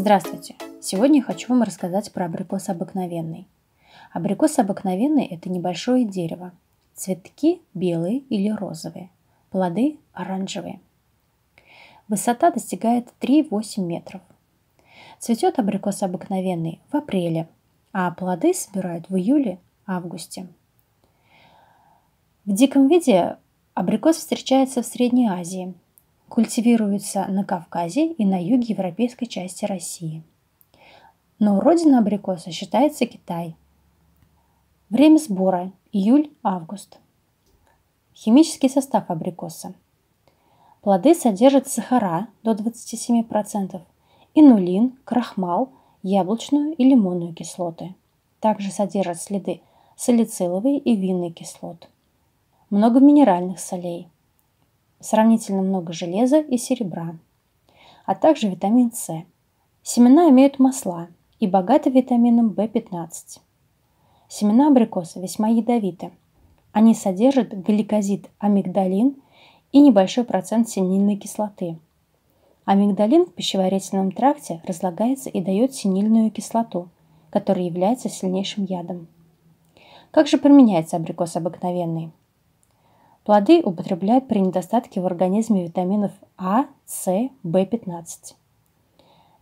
Здравствуйте! Сегодня хочу вам рассказать про абрикос обыкновенный. Абрикос обыкновенный – это небольшое дерево. Цветки белые или розовые, плоды оранжевые. Высота достигает 3-8 метров. Цветет абрикос обыкновенный в апреле, а плоды собирают в июле-августе. В диком виде абрикос встречается в Средней Азии – культивируется на Кавказе и на юге европейской части России. Но родина абрикоса считается Китай. Время сбора – июль-август. Химический состав абрикоса. Плоды содержат сахара до 27%, инулин, крахмал, яблочную и лимонную кислоты. Также содержат следы салициловой и винной кислот. Много минеральных солей – сравнительно много железа и серебра, а также витамин С. Семена имеют масла и богаты витамином В15. Семена абрикоса весьма ядовиты. Они содержат гликозид амигдалин и небольшой процент синильной кислоты. Амигдалин в пищеварительном тракте разлагается и дает синильную кислоту, которая является сильнейшим ядом. Как же применяется абрикос обыкновенный? Плоды употребляют при недостатке в организме витаминов А, С, В15.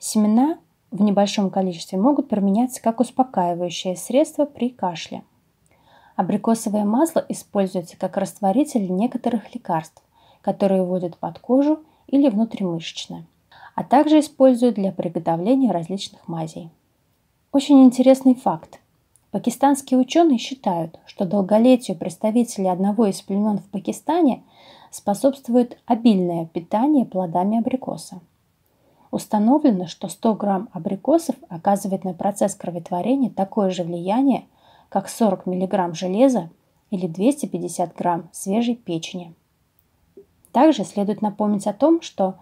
Семена в небольшом количестве могут применяться как успокаивающее средство при кашле. Абрикосовое масло используется как растворитель некоторых лекарств, которые вводят под кожу или внутримышечно, а также используют для приготовления различных мазей. Очень интересный факт – Пакистанские ученые считают, что долголетию представителей одного из племен в Пакистане способствует обильное питание плодами абрикоса. Установлено, что 100 грамм абрикосов оказывает на процесс кроветворения такое же влияние, как 40 мг железа или 250 грамм свежей печени. Также следует напомнить о том, что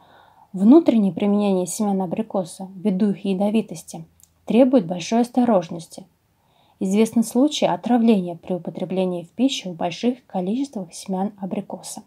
внутреннее применение семян абрикоса, ввиду их ядовитости, требует большой осторожности – Известны случаи отравления при употреблении в пищу в больших количествах семян абрикоса.